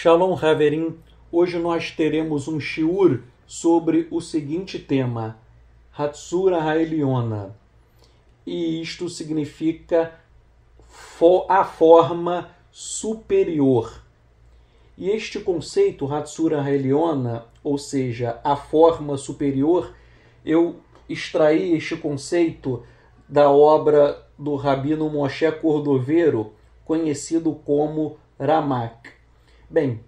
Shalom Haverim, hoje nós teremos um shiur sobre o seguinte tema, Hatsura Raeliona. E isto significa a forma superior. E este conceito, Hatsura Raeliona, ou seja, a forma superior, eu extraí este conceito da obra do Rabino Moshe Cordovero, conhecido como Ramak. Bem,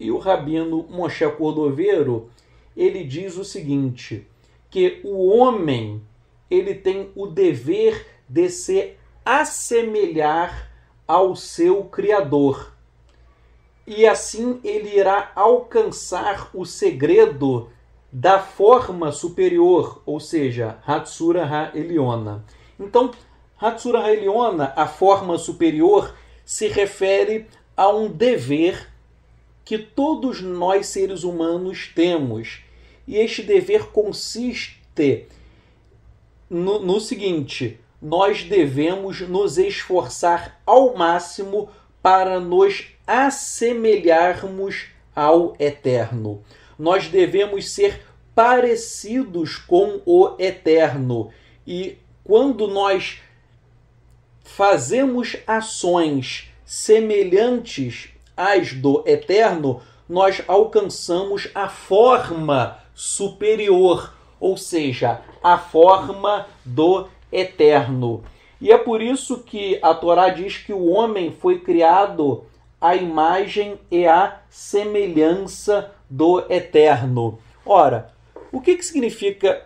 e o rabino Moshe Cordoveiro, ele diz o seguinte, que o homem, ele tem o dever de se assemelhar ao seu criador. E assim ele irá alcançar o segredo da forma superior, ou seja, Hatsura Ha Eliona. Então, Hatsura Ha Eliona, a forma superior, se refere a um dever que todos nós seres humanos temos. E este dever consiste no, no seguinte: nós devemos nos esforçar ao máximo para nos assemelharmos ao Eterno. Nós devemos ser parecidos com o Eterno. E quando nós fazemos ações semelhantes às do Eterno, nós alcançamos a forma superior, ou seja, a forma do Eterno. E é por isso que a Torá diz que o homem foi criado à imagem e à semelhança do Eterno. Ora, o que, que significa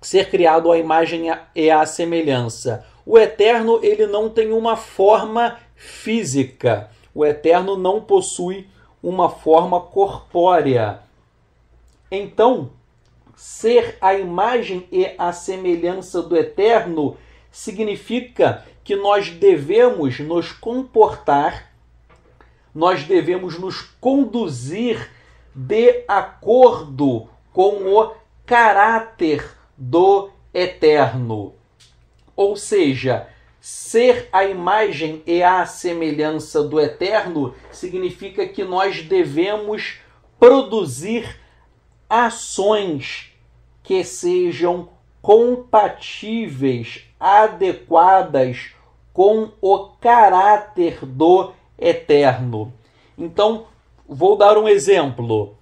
ser criado à imagem e à semelhança? O eterno ele não tem uma forma física. O eterno não possui uma forma corpórea. Então, ser a imagem e a semelhança do eterno significa que nós devemos nos comportar, nós devemos nos conduzir de acordo com o caráter do eterno. Ou seja, ser a imagem e a semelhança do Eterno significa que nós devemos produzir ações que sejam compatíveis, adequadas com o caráter do Eterno. Então, vou dar um exemplo.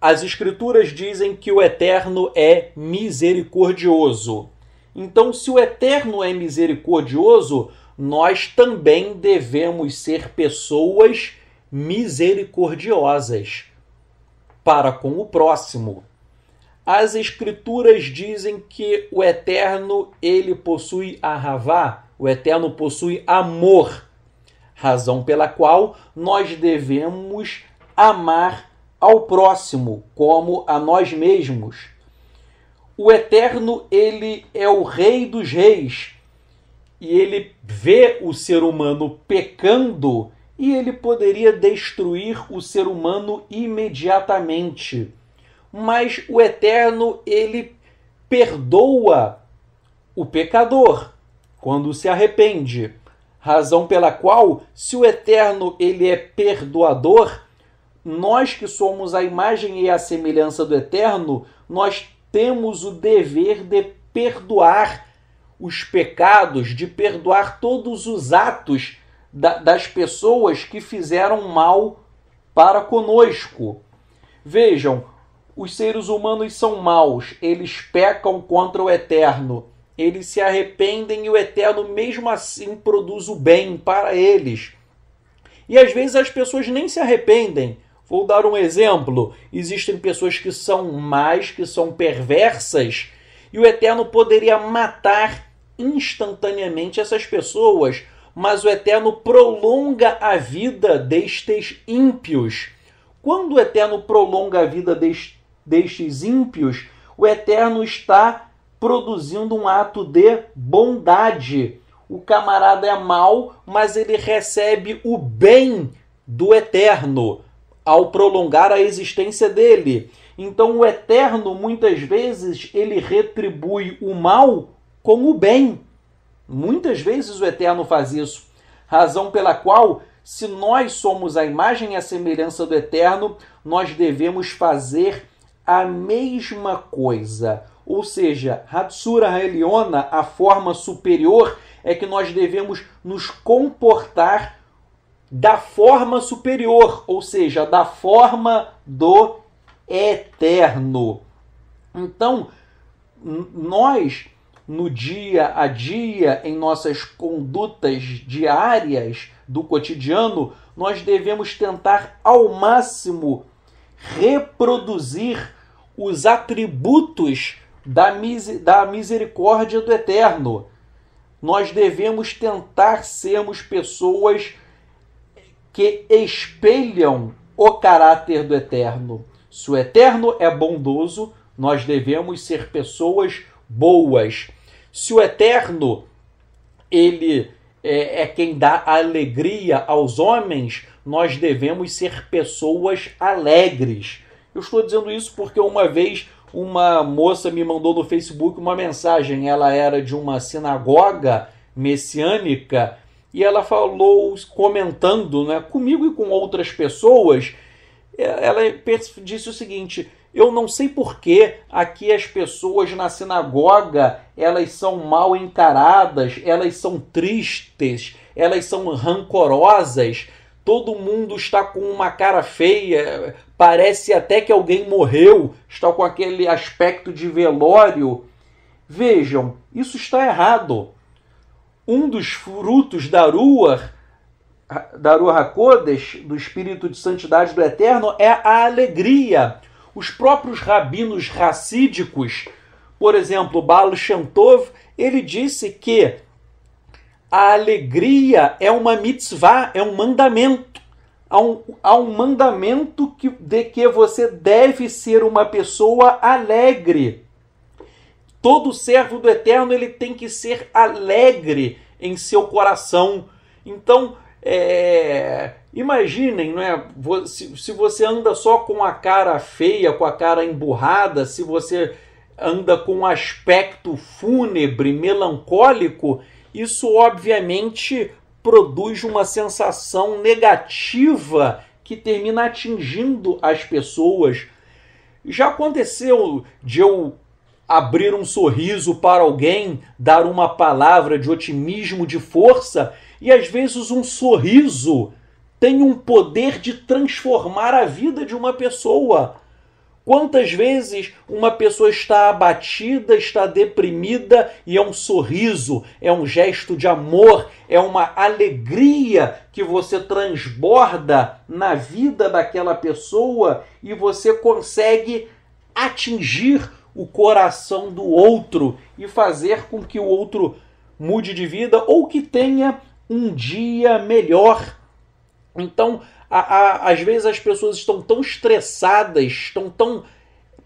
As Escrituras dizem que o Eterno é misericordioso. Então, se o Eterno é misericordioso, nós também devemos ser pessoas misericordiosas para com o próximo. As escrituras dizem que o Eterno ele possui ahavá, o Eterno possui amor, razão pela qual nós devemos amar ao próximo como a nós mesmos o Eterno ele é o rei dos reis e ele vê o ser humano pecando e ele poderia destruir o ser humano imediatamente. Mas o Eterno ele perdoa o pecador quando se arrepende, razão pela qual se o Eterno ele é perdoador, nós que somos a imagem e a semelhança do Eterno, nós temos o dever de perdoar os pecados, de perdoar todos os atos da, das pessoas que fizeram mal para conosco. Vejam, os seres humanos são maus, eles pecam contra o eterno. Eles se arrependem e o eterno, mesmo assim, produz o bem para eles. E às vezes as pessoas nem se arrependem, Vou dar um exemplo. Existem pessoas que são más, que são perversas, e o Eterno poderia matar instantaneamente essas pessoas, mas o Eterno prolonga a vida destes ímpios. Quando o Eterno prolonga a vida destes ímpios, o Eterno está produzindo um ato de bondade. O camarada é mau, mas ele recebe o bem do Eterno ao prolongar a existência dele. Então o eterno muitas vezes ele retribui o mal com o bem. Muitas vezes o eterno faz isso. Razão pela qual, se nós somos a imagem e a semelhança do eterno, nós devemos fazer a mesma coisa. Ou seja, Hatsura Eliona, a forma superior, é que nós devemos nos comportar da forma superior, ou seja, da forma do eterno. Então, nós, no dia a dia, em nossas condutas diárias do cotidiano, nós devemos tentar ao máximo reproduzir os atributos da, da misericórdia do eterno. Nós devemos tentar sermos pessoas que espelham o caráter do Eterno. Se o Eterno é bondoso, nós devemos ser pessoas boas. Se o Eterno ele é, é quem dá alegria aos homens, nós devemos ser pessoas alegres. Eu estou dizendo isso porque uma vez uma moça me mandou no Facebook uma mensagem. Ela era de uma sinagoga messiânica e ela falou comentando né, comigo e com outras pessoas. É, ela disse o seguinte: eu não sei por que aqui as pessoas na sinagoga elas são mal encaradas, elas são tristes, elas são rancorosas. Todo mundo está com uma cara feia, parece até que alguém morreu, está com aquele aspecto de velório. Vejam, isso está errado um dos frutos da rua da rua HaKodesh, do espírito de santidade do eterno, é a alegria. Os próprios rabinos racídicos, por exemplo, Baal Shem Tov, ele disse que a alegria é uma mitzvah, é um mandamento. Há um, há um mandamento que, de que você deve ser uma pessoa alegre. Todo servo do Eterno ele tem que ser alegre em seu coração. Então, é, imaginem, não é? Se, se você anda só com a cara feia, com a cara emburrada, se você anda com um aspecto fúnebre, melancólico, isso obviamente produz uma sensação negativa que termina atingindo as pessoas. Já aconteceu de eu abrir um sorriso para alguém, dar uma palavra de otimismo, de força, e às vezes um sorriso tem um poder de transformar a vida de uma pessoa. Quantas vezes uma pessoa está abatida, está deprimida e é um sorriso, é um gesto de amor, é uma alegria que você transborda na vida daquela pessoa e você consegue atingir o coração do outro e fazer com que o outro mude de vida ou que tenha um dia melhor. Então, a, a, às vezes as pessoas estão tão estressadas, estão tão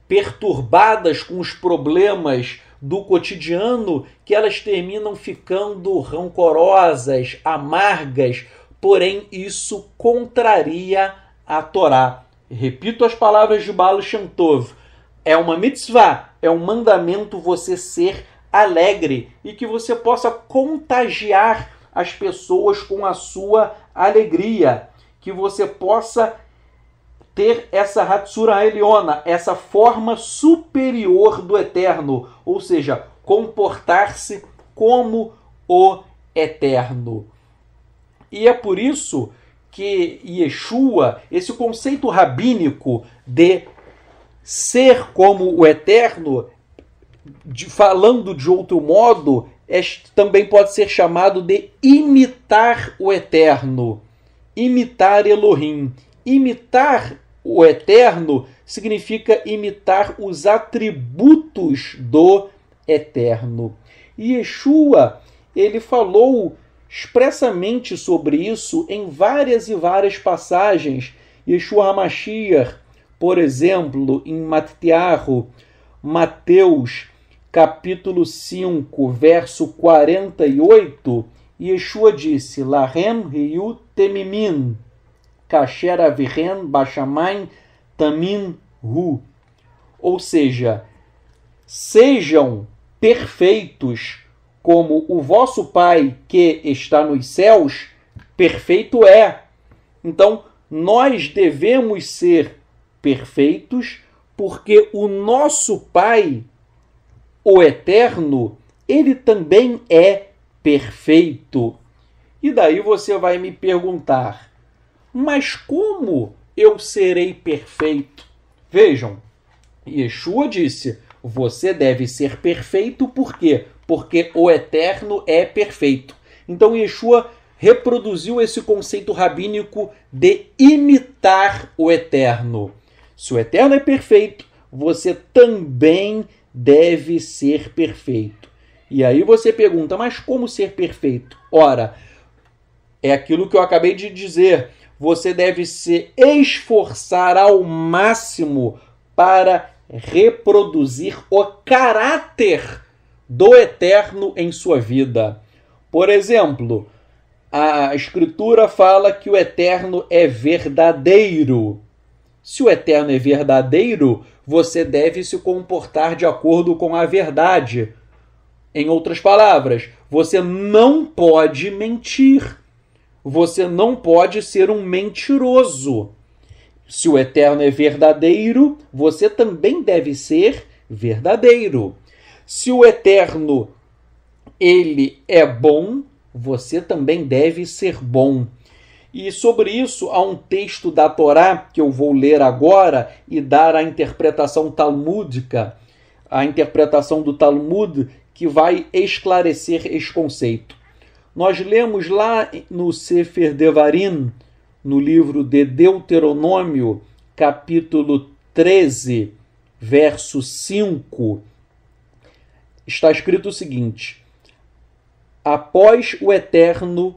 perturbadas com os problemas do cotidiano que elas terminam ficando rancorosas, amargas, porém isso contraria a Torá. Repito as palavras de Balo Shantov. É uma mitzvah, é um mandamento você ser alegre e que você possa contagiar as pessoas com a sua alegria, que você possa ter essa Hatsura Eliona, essa forma superior do Eterno, ou seja, comportar-se como o Eterno. E é por isso que Yeshua, esse conceito rabínico de ser como o eterno, de, falando de outro modo, é, também pode ser chamado de imitar o eterno, imitar Elohim. Imitar o eterno significa imitar os atributos do eterno. E Yeshua, ele falou expressamente sobre isso em várias e várias passagens. Yeshua Hamashiach, por exemplo, em Matiarro, Mateus, capítulo 5, verso 48, Yeshua disse: Lahem riu temimin, kasher aviren bachamain tamin hu. Ou seja, sejam perfeitos como o vosso Pai que está nos céus, perfeito é. Então, nós devemos ser perfeitos, porque o nosso Pai, o Eterno, ele também é perfeito. E daí você vai me perguntar, mas como eu serei perfeito? Vejam, Yeshua disse: você deve ser perfeito, por quê? Porque o Eterno é perfeito. Então Yeshua reproduziu esse conceito rabínico de imitar o Eterno. Se o Eterno é perfeito, você também deve ser perfeito. E aí você pergunta, mas como ser perfeito? Ora, é aquilo que eu acabei de dizer. Você deve se esforçar ao máximo para reproduzir o caráter do eterno em sua vida. Por exemplo, a Escritura fala que o eterno é verdadeiro. Se o eterno é verdadeiro, você deve se comportar de acordo com a verdade. Em outras palavras, você não pode mentir. Você não pode ser um mentiroso. Se o eterno é verdadeiro, você também deve ser verdadeiro. Se o eterno ele é bom, você também deve ser bom. E sobre isso há um texto da Torá que eu vou ler agora e dar a interpretação talmúdica, a interpretação do Talmud que vai esclarecer esse conceito. Nós lemos lá no Sefer Devarim, no livro de Deuteronômio, capítulo 13, verso 5, está escrito o seguinte: Após o Eterno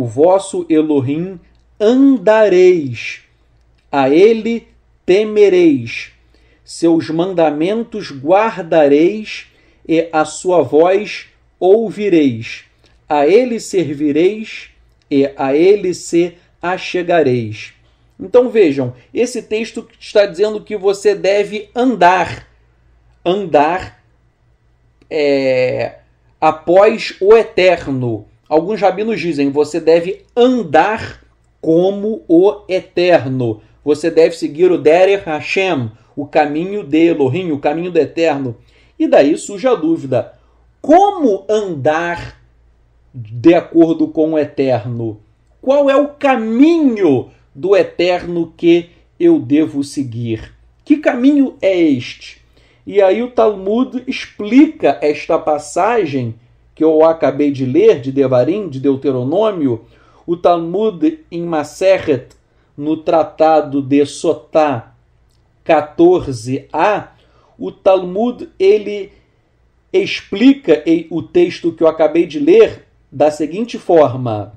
o vosso Elohim andareis, a ele temereis, seus mandamentos guardareis e a sua voz ouvireis, a ele servireis e a ele se achegareis. Então vejam, esse texto está dizendo que você deve andar, andar é, após o eterno, Alguns rabinos dizem: você deve andar como o eterno. Você deve seguir o Derer Hashem, o caminho de Elohim, o caminho do eterno. E daí surge a dúvida: como andar de acordo com o eterno? Qual é o caminho do eterno que eu devo seguir? Que caminho é este? E aí o Talmud explica esta passagem que eu acabei de ler, de Devarim, de Deuteronômio, o Talmud em Maseret, no Tratado de Sotá 14a, o Talmud ele explica o texto que eu acabei de ler da seguinte forma: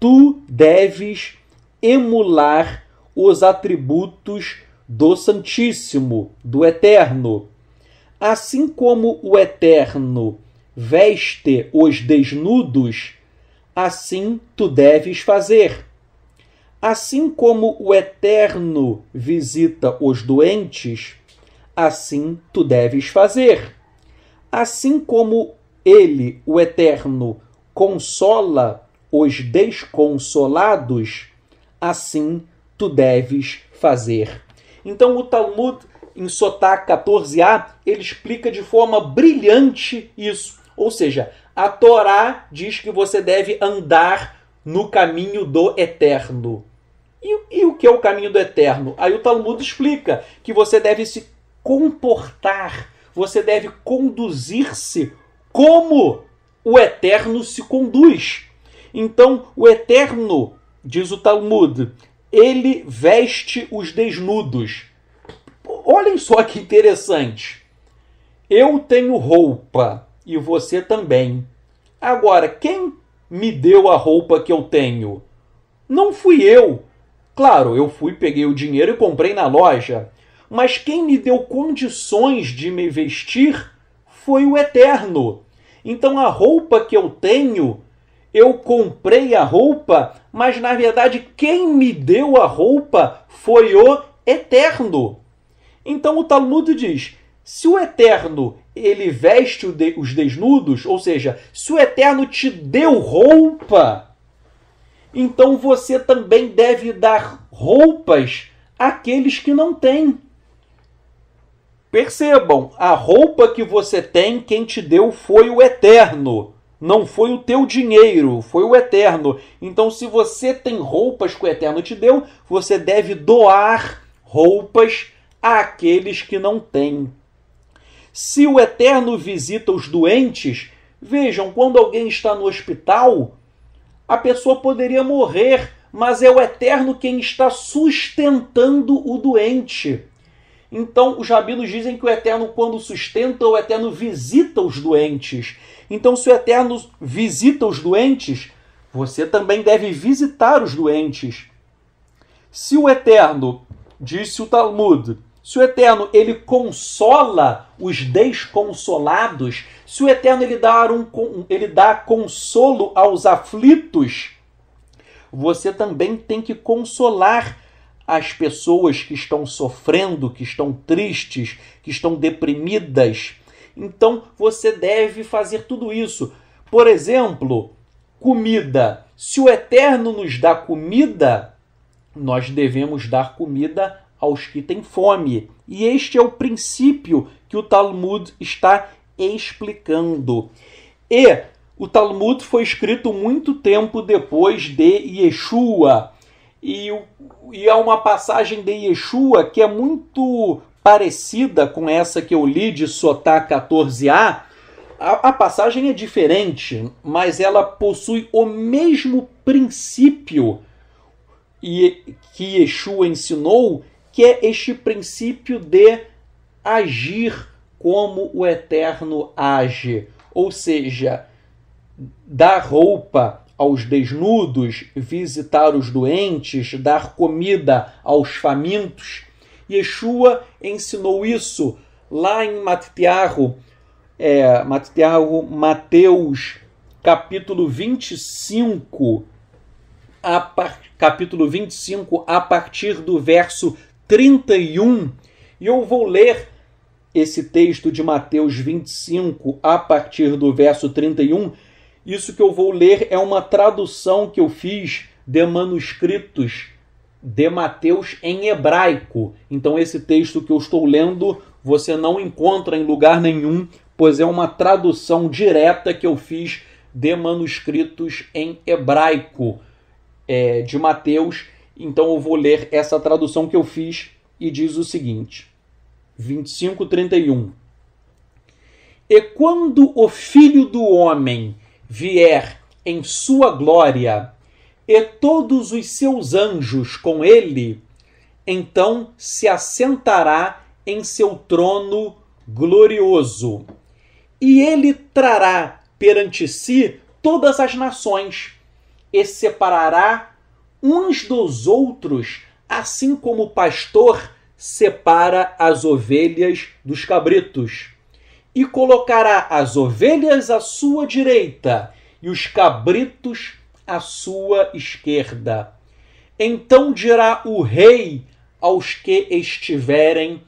Tu deves emular os atributos do Santíssimo, do Eterno. Assim como o Eterno veste os desnudos, assim tu deves fazer. Assim como o Eterno visita os doentes, assim tu deves fazer. Assim como ele, o Eterno, consola os desconsolados, assim tu deves fazer. Então o Talmud em Sotá 14a, ele explica de forma brilhante isso. Ou seja, a Torá diz que você deve andar no caminho do eterno. E, e, o que é o caminho do eterno? Aí o Talmud explica que você deve se comportar, você deve conduzir-se como o eterno se conduz. Então, o eterno, diz o Talmud, ele veste os desnudos. Olhem só que interessante. Eu tenho roupa e você também. Agora, quem me deu a roupa que eu tenho? Não fui eu. Claro, eu fui, peguei o dinheiro e comprei na loja. Mas quem me deu condições de me vestir foi o Eterno. Então a roupa que eu tenho, eu comprei a roupa, mas na verdade quem me deu a roupa foi o Eterno. Então o Talmud diz: se o Eterno ele veste os desnudos, ou seja, se o Eterno te deu roupa, então você também deve dar roupas àqueles que não têm. Percebam, a roupa que você tem, quem te deu foi o Eterno. Não foi o teu dinheiro, foi o Eterno. Então, se você tem roupas que o Eterno te deu, você deve doar roupas àqueles que não têm. Se o Eterno visita os doentes, vejam, quando alguém está no hospital, a pessoa poderia morrer, mas é o Eterno quem está sustentando o doente. Então, os rabinos dizem que o Eterno, quando sustenta, o Eterno visita os doentes. Então, se o Eterno visita os doentes, você também deve visitar os doentes. Se o Eterno, disse o Talmud, se o Eterno ele consola os desconsolados, se o Eterno ele dá, um, ele dá consolo aos aflitos, você também tem que consolar as pessoas que estão sofrendo, que estão tristes, que estão deprimidas. Então você deve fazer tudo isso. Por exemplo, comida. Se o Eterno nos dá comida, nós devemos dar comida aos que têm fome. E este é o princípio que o Talmud está explicando. E o Talmud foi escrito muito tempo depois de Yeshua. E, e há uma passagem de Yeshua que é muito parecida com essa que eu li de Sotá 14a, a, passagem é diferente, mas ela possui o mesmo princípio que Yeshua ensinou que é este princípio de agir como o Eterno age, ou seja, dar roupa aos desnudos, visitar os doentes, dar comida aos famintos. Yeshua ensinou isso lá em Matitiarro, é, Matitiarro, Mateus, capítulo 25, a par, capítulo 25, a partir do verso 31. E eu vou ler esse texto de Mateus 25 a partir do verso 31. Isso que eu vou ler é uma tradução que eu fiz de manuscritos de Mateus em hebraico. Então, esse texto que eu estou lendo você não encontra em lugar nenhum, pois é uma tradução direta que eu fiz de manuscritos em hebraico é, de Mateus então eu vou ler essa tradução que eu fiz e diz o seguinte: 25:31. E quando o Filho do homem vier em sua glória, e todos os seus anjos com ele, então se assentará em seu trono glorioso. E ele trará perante si todas as nações e separará uns dos outros, assim como o pastor separa as ovelhas dos cabritos, e colocará as ovelhas à sua direita e os cabritos à sua esquerda. Então dirá o rei aos que estiverem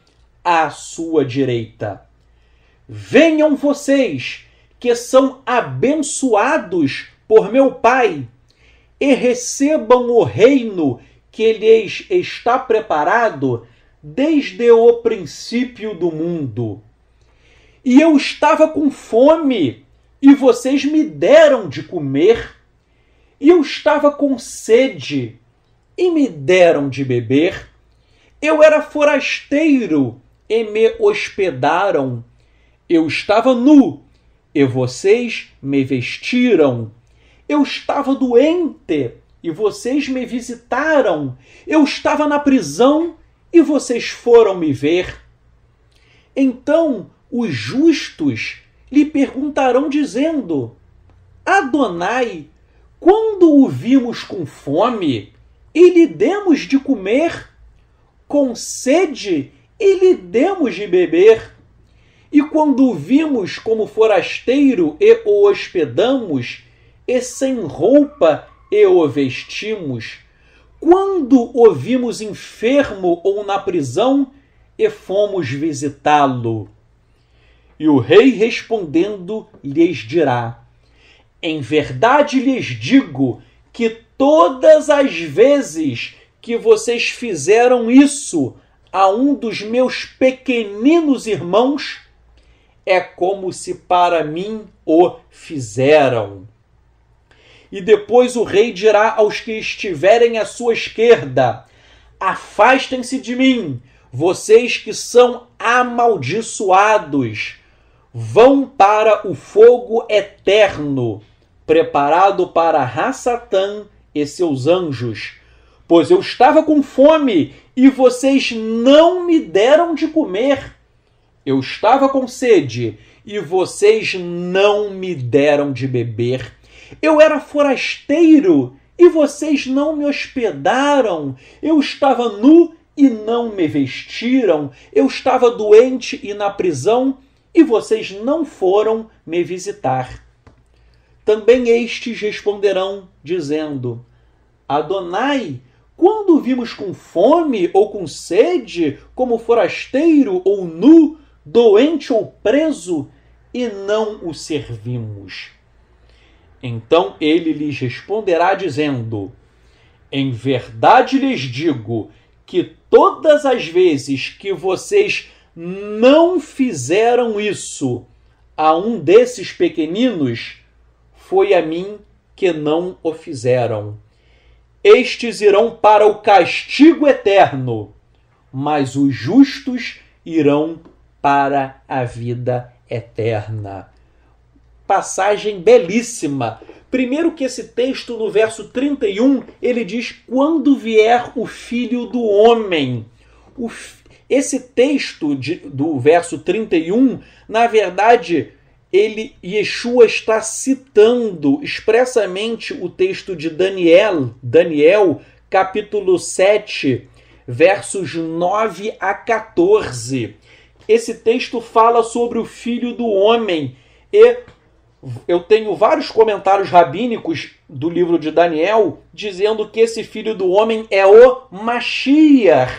à sua direita: Venham vocês, que são abençoados por meu Pai e recebam o reino que lhes está preparado desde o princípio do mundo. E eu estava com fome, e vocês me deram de comer. E eu estava com sede, e me deram de beber. Eu era forasteiro, e me hospedaram. Eu estava nu, e vocês me vestiram. Eu estava doente e vocês me visitaram. Eu estava na prisão e vocês foram me ver. Então os justos lhe perguntarão, dizendo: Adonai, quando o vimos com fome e lhe demos de comer, com sede e lhe demos de beber, e quando o vimos como forasteiro e o hospedamos e sem roupa e o vestimos. Quando o vimos enfermo ou na prisão e fomos visitá-lo? E o rei respondendo lhes dirá: Em verdade lhes digo que todas as vezes que vocês fizeram isso a um dos meus pequeninos irmãos, é como se para mim o fizeram. E depois o rei dirá aos que estiverem à sua esquerda: Afastem-se de mim, vocês que são amaldiçoados. Vão para o fogo eterno, preparado para Rassatã e seus anjos. Pois eu estava com fome e vocês não me deram de comer. Eu estava com sede e vocês não me deram de beber eu era forasteiro e vocês não me hospedaram. Eu estava nu e não me vestiram. Eu estava doente e na prisão e vocês não foram me visitar. Também estes responderão, dizendo: Adonai, quando vimos com fome ou com sede, como forasteiro ou nu, doente ou preso, e não o servimos? Então ele lhes responderá, dizendo: Em verdade lhes digo que todas as vezes que vocês não fizeram isso a um desses pequeninos, foi a mim que não o fizeram. Estes irão para o castigo eterno, mas os justos irão para a vida eterna passagem belíssima. Primeiro que esse texto no verso 31, ele diz: "Quando vier o filho do homem". O, esse texto de, do verso 31, na verdade, ele Yeshua está citando expressamente o texto de Daniel, Daniel, capítulo 7, versos 9 a 14. Esse texto fala sobre o filho do homem e eu tenho vários comentários rabínicos do livro de Daniel dizendo que esse filho do homem é o Mashiach.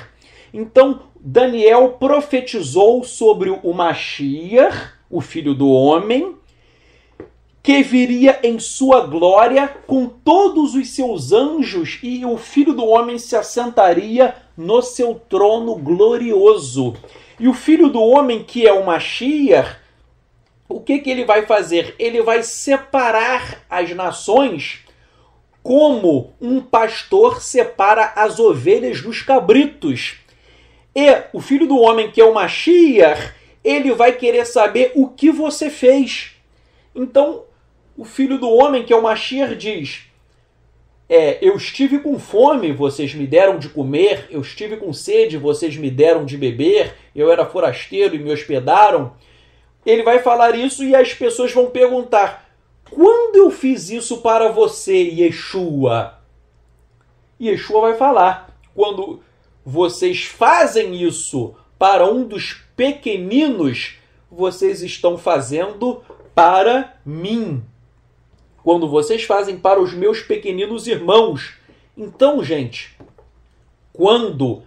Então, Daniel profetizou sobre o Mashiach, o filho do homem, que viria em sua glória com todos os seus anjos e o filho do homem se assentaria no seu trono glorioso. E o filho do homem, que é o Mashiach, o que, que ele vai fazer? Ele vai separar as nações como um pastor separa as ovelhas dos cabritos. E o filho do homem, que é o Mashiach, ele vai querer saber o que você fez. Então, o filho do homem, que é o Mashiach, diz: é, Eu estive com fome, vocês me deram de comer, eu estive com sede, vocês me deram de beber, eu era forasteiro e me hospedaram ele vai falar isso e as pessoas vão perguntar: quando eu fiz isso para você, Yeshua? Yeshua vai falar: quando vocês fazem isso para um dos pequeninos, vocês estão fazendo para mim. Quando vocês fazem para os meus pequeninos irmãos. Então, gente, quando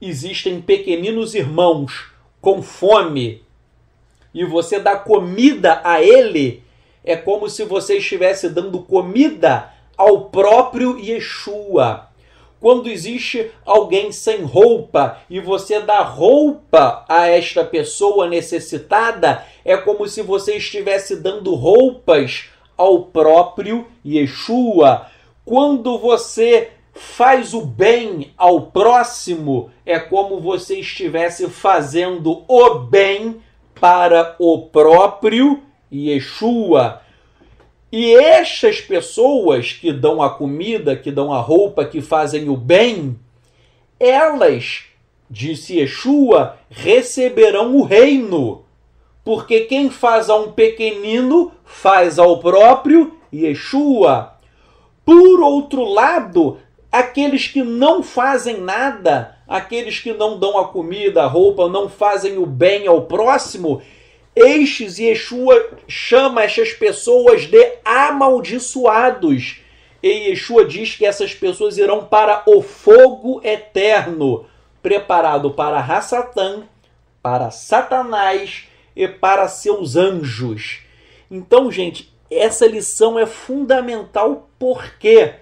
existem pequeninos irmãos com fome e você dá comida a ele, é como se você estivesse dando comida ao próprio Yeshua. Quando existe alguém sem roupa e você dá roupa a esta pessoa necessitada, é como se você estivesse dando roupas ao próprio Yeshua. Quando você faz o bem ao próximo, é como você estivesse fazendo o bem para o próprio Yeshua. E estas pessoas que dão a comida, que dão a roupa, que fazem o bem, elas, disse Yeshua, receberão o reino. Porque quem faz a um pequenino, faz ao próprio Yeshua. Por outro lado, aqueles que não fazem nada, aqueles que não dão a comida, a roupa, não fazem o bem ao próximo, estes e Yeshua chama essas pessoas de amaldiçoados. E Yeshua diz que essas pessoas irão para o fogo eterno, preparado para Hassatã, para Satanás e para seus anjos. Então, gente, essa lição é fundamental porque quê?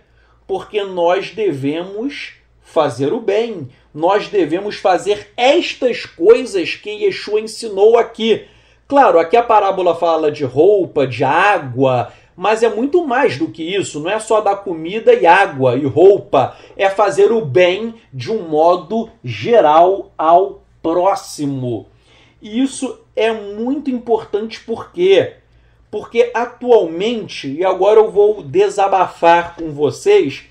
porque nós devemos fazer o bem, nós devemos fazer estas coisas que Yeshua ensinou aqui. Claro, aqui a parábola fala de roupa, de água, mas é muito mais do que isso, não é só dar comida e água e roupa, é fazer o bem de um modo geral ao próximo. E isso é muito importante porque porque atualmente, e agora eu vou desabafar com vocês,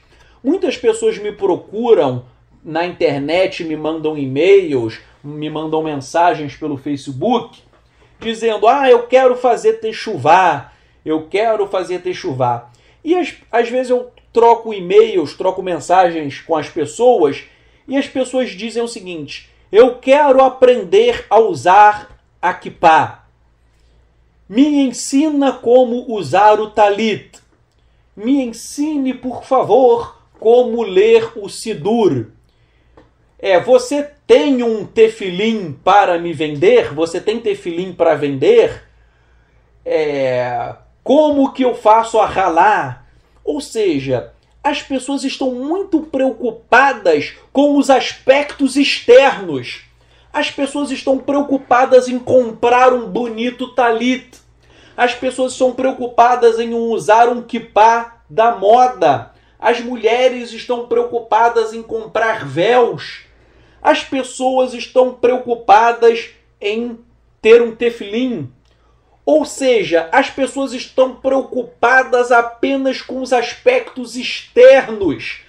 muitas pessoas me procuram na internet, me mandam e-mails, me mandam mensagens pelo Facebook, dizendo: Ah, eu quero fazer chuvar, eu quero fazer chuvar. E as, às vezes eu troco e-mails, troco mensagens com as pessoas e as pessoas dizem o seguinte: Eu quero aprender a usar a kipá. Me ensina como usar o talit. Me ensine, por favor, como ler o sidur. É, você tem um tefilim para me vender? Você tem tefilim para vender? É, como que eu faço a ralar? Ou seja, as pessoas estão muito preocupadas com os aspectos externos as pessoas estão preocupadas em comprar um bonito talit. As pessoas estão preocupadas em usar um kipá da moda. As mulheres estão preocupadas em comprar véus. As pessoas estão preocupadas em ter um tefilim. Ou seja, as pessoas estão preocupadas apenas com os aspectos externos.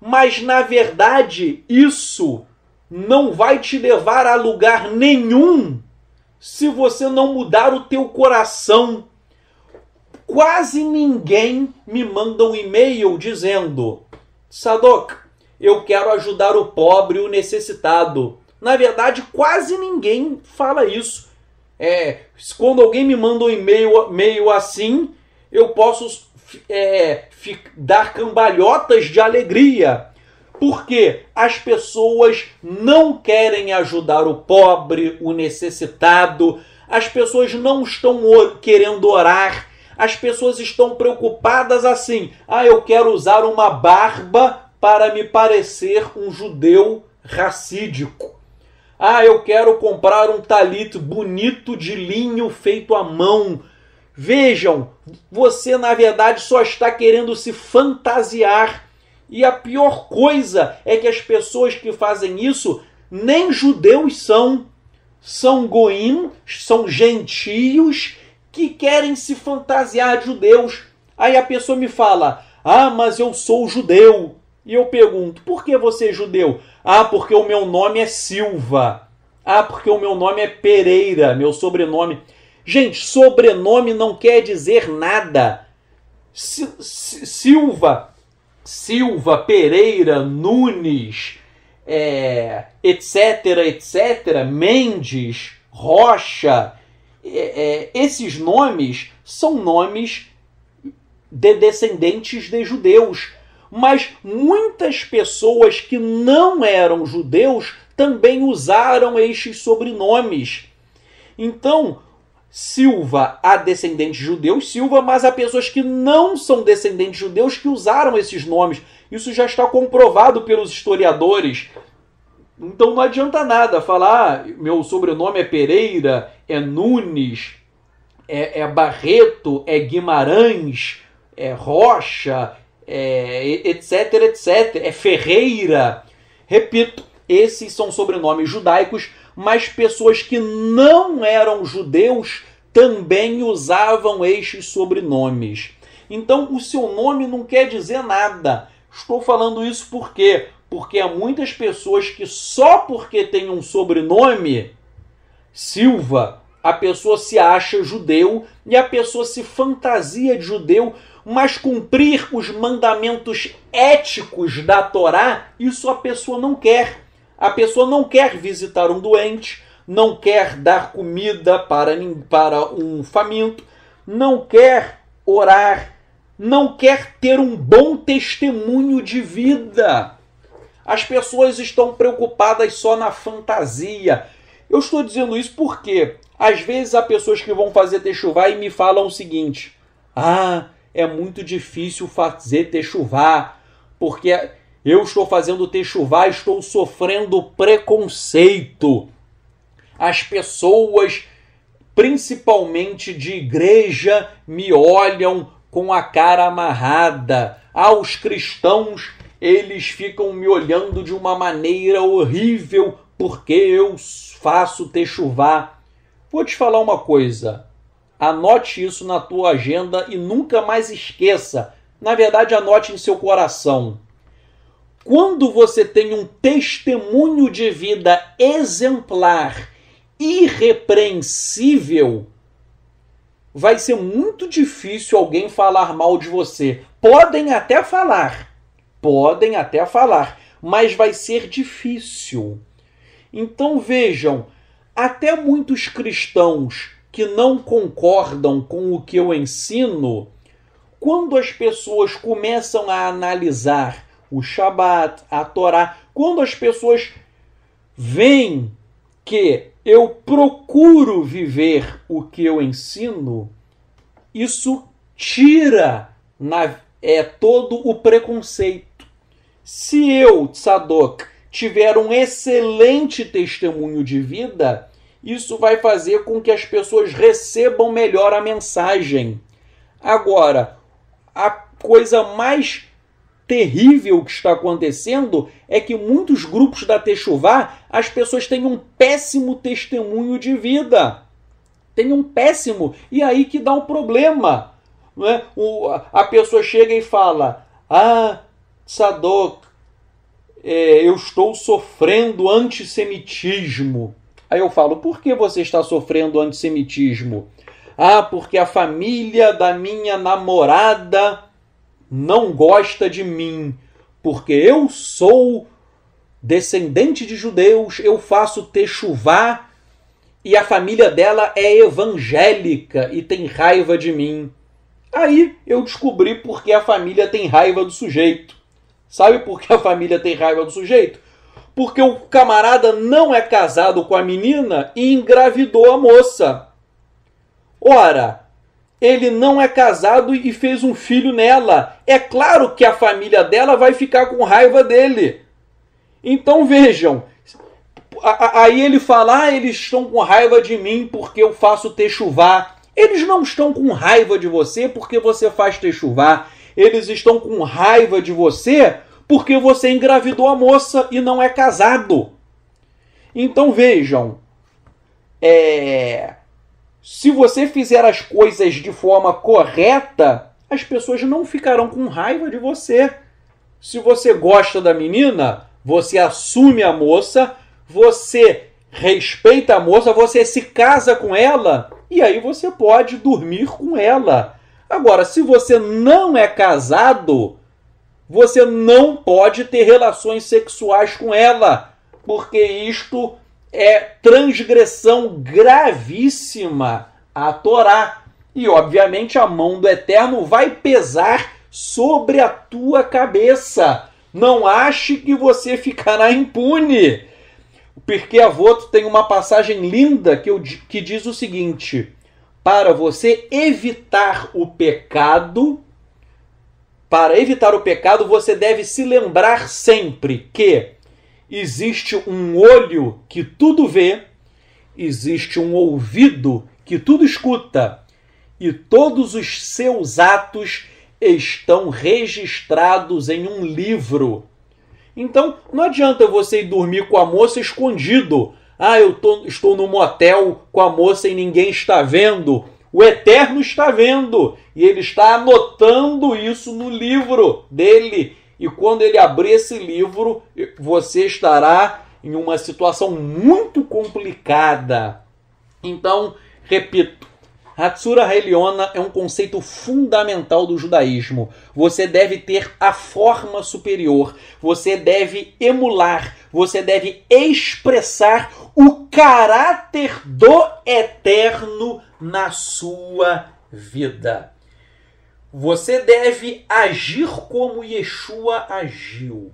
Mas, na verdade, isso não vai te levar a lugar nenhum se você não mudar o teu coração. Quase ninguém me manda um e-mail dizendo: Sadok, eu quero ajudar o pobre e o necessitado. Na verdade, quase ninguém fala isso. É, quando alguém me manda um e-mail meio assim, eu posso é, dar cambalhotas de alegria porque as pessoas não querem ajudar o pobre, o necessitado, as pessoas não estão or querendo orar, as pessoas estão preocupadas assim. Ah, eu quero usar uma barba para me parecer um judeu racídico. Ah, eu quero comprar um talito bonito de linho feito à mão. Vejam, você na verdade só está querendo se fantasiar e a pior coisa é que as pessoas que fazem isso nem judeus são. São goim, são gentios que querem se fantasiar de judeus. Aí a pessoa me fala: Ah, mas eu sou judeu. E eu pergunto: Por que você é judeu? Ah, porque o meu nome é Silva. Ah, porque o meu nome é Pereira, meu sobrenome. Gente, sobrenome não quer dizer nada. Silva Silva, Pereira, Nunes, é, etc, etc, Mendes, Rocha, é, é, esses nomes são nomes de descendentes de judeus. Mas muitas pessoas que não eram judeus também usaram estes sobrenomes. Então, Silva a descendentes judeus, Silva, mas a pessoas que não são descendentes judeus que usaram esses nomes. Isso já está comprovado pelos historiadores. Então não adianta nada falar, ah, meu sobrenome é Pereira, é Nunes, é, é Barreto, é Guimarães, é Rocha, é, etc, etc, é Ferreira. Repito, esses são sobrenomes judaicos mas pessoas que não eram judeus também usavam estes sobrenomes. Então, o seu nome não quer dizer nada. Estou falando isso por quê? Porque há muitas pessoas que só porque tem um sobrenome, Silva, a pessoa se acha judeu e a pessoa se fantasia de judeu, mas cumprir os mandamentos éticos da Torá, isso a pessoa não quer. A pessoa não quer visitar um doente, não quer dar comida para, para um faminto, não quer orar, não quer ter um bom testemunho de vida. As pessoas estão preocupadas só na fantasia. Eu estou dizendo isso porque às vezes há pessoas que vão fazer techuvá e me falam o seguinte: "Ah, é muito difícil fazer techuvá, porque eu estou fazendo techuvá, estou sofrendo preconceito. As pessoas, principalmente de igreja, me olham com a cara amarrada. Aos ah, cristãos, eles ficam me olhando de uma maneira horrível porque eu faço techuvá. Vou te falar uma coisa. Anote isso na tua agenda e nunca mais esqueça. Na verdade, anote em seu coração. Quando você tem um testemunho de vida exemplar, irrepreensível, vai ser muito difícil alguém falar mal de você. Podem até falar, podem até falar, mas vai ser difícil. Então vejam, até muitos cristãos que não concordam com o que eu ensino, quando as pessoas começam a analisar o Shabat, a Torá, quando as pessoas veem que eu procuro viver o que eu ensino, isso tira na, é todo o preconceito. Se eu, Tzadok, tiver um excelente testemunho de vida, isso vai fazer com que as pessoas recebam melhor a mensagem. Agora, a coisa mais terrível que está acontecendo é que muitos grupos da Techuvá, as pessoas têm um péssimo testemunho de vida. Tem um péssimo, e aí que dá um problema. Não é? o, a pessoa chega e fala: Ah, Sadok, é, eu estou sofrendo antissemitismo. Aí eu falo: Por que você está sofrendo antissemitismo? Ah, porque a família da minha namorada não gosta de mim, porque eu sou descendente de judeus, eu faço techuvá e a família dela é evangélica e tem raiva de mim. Aí eu descobri por que a família tem raiva do sujeito. Sabe por que a família tem raiva do sujeito? Porque o camarada não é casado com a menina e engravidou a moça. Ora, ele não é casado e fez um filho nela. É claro que a família dela vai ficar com raiva dele. Então vejam, aí ele fala: ah, eles estão com raiva de mim porque eu faço techuvá. Eles não estão com raiva de você porque você faz techuvá. Eles estão com raiva de você porque você engravidou a moça e não é casado. Então vejam, é se você fizer as coisas de forma correta, as pessoas não ficarão com raiva de você. Se você gosta da menina, você assume a moça, você respeita a moça, você se casa com ela e aí você pode dormir com ela. Agora, se você não é casado, você não pode ter relações sexuais com ela, porque isto é transgressão gravíssima à Torá. E, obviamente, a mão do Eterno vai pesar sobre a tua cabeça. Não ache que você ficará impune. Porque a Voto tem uma passagem linda que, eu, que diz o seguinte: para você evitar o pecado, para evitar o pecado, você deve se lembrar sempre que existe um olho que tudo vê, existe um ouvido que tudo escuta, e todos os seus atos estão registrados em um livro. Então, não adianta você ir dormir com a moça escondido. Ah, eu tô, estou no motel com a moça e ninguém está vendo. O Eterno está vendo e ele está anotando isso no livro dele e quando ele abrir esse livro, você estará em uma situação muito complicada. Então, repito, Hatsura Heliona é um conceito fundamental do judaísmo. Você deve ter a forma superior, você deve emular, você deve expressar o caráter do eterno na sua vida. Você deve agir como Yeshua agiu.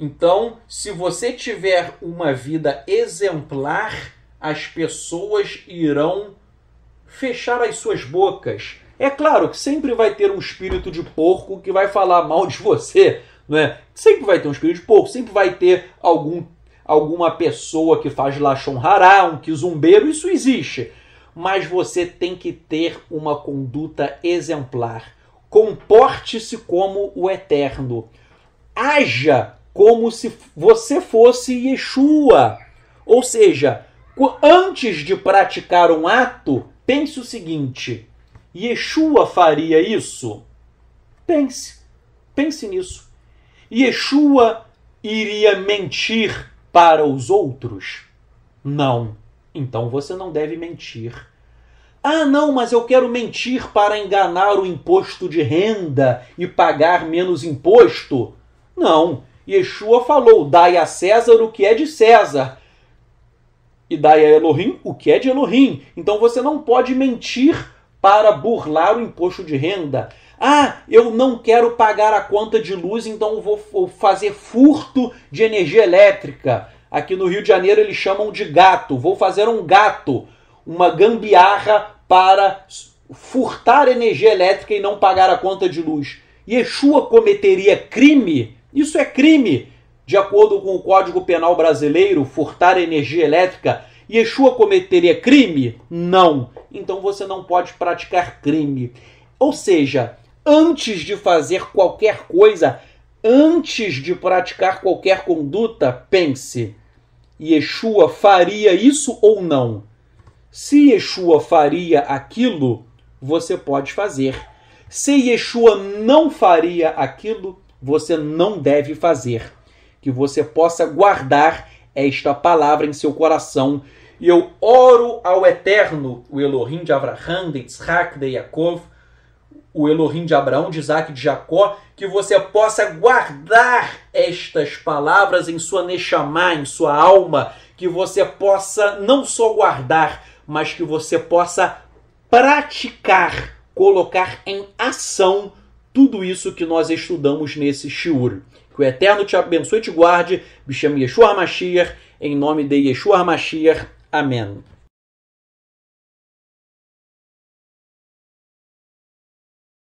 Então, se você tiver uma vida exemplar, as pessoas irão fechar as suas bocas. É claro que sempre vai ter um espírito de porco que vai falar mal de você, não é? Sempre vai ter um espírito de porco, sempre vai ter algum alguma pessoa que faz lachon um kizumbeiro, isso existe mas você tem que ter uma conduta exemplar. Comporte-se como o eterno. Haja como se você fosse Yeshua. Ou seja, antes de praticar um ato, pense o seguinte: Yeshua faria isso? Pense. Pense nisso. Yeshua iria mentir para os outros? Não. Então você não deve mentir. Ah, não, mas eu quero mentir para enganar o imposto de renda e pagar menos imposto. Não. Yeshua falou: dai a César o que é de César e dai a Elohim o que é de Elohim. Então você não pode mentir para burlar o imposto de renda. Ah, eu não quero pagar a conta de luz, então vou fazer furto de energia elétrica. Aqui no Rio de Janeiro eles chamam de gato. Vou fazer um gato, uma gambiarra para furtar energia elétrica e não pagar a conta de luz. Yeshua cometeria crime? Isso é crime. De acordo com o Código Penal brasileiro, furtar energia elétrica, Yeshua cometeria crime? Não. Então você não pode praticar crime. Ou seja, antes de fazer qualquer coisa, antes de praticar qualquer conduta, pense: Yeshua faria isso ou não? Se Yeshua faria aquilo, você pode fazer. Se Yeshua não faria aquilo, você não deve fazer. Que você possa guardar esta palavra em seu coração. E eu oro ao Eterno, o Elohim de Abraham, de Yitzhak, de Yaakov, o Elohim de Abraão, de Isaac, de Jacó, que você possa guardar estas palavras em sua Neshama, em sua alma, que você possa não só guardar, mas que você possa praticar, colocar em ação tudo isso que nós estudamos nesse shiur. Que o Eterno te abençoe e te guarde, chame Yeshua Mashiach, em nome de Yeshua Mashiach. Amém.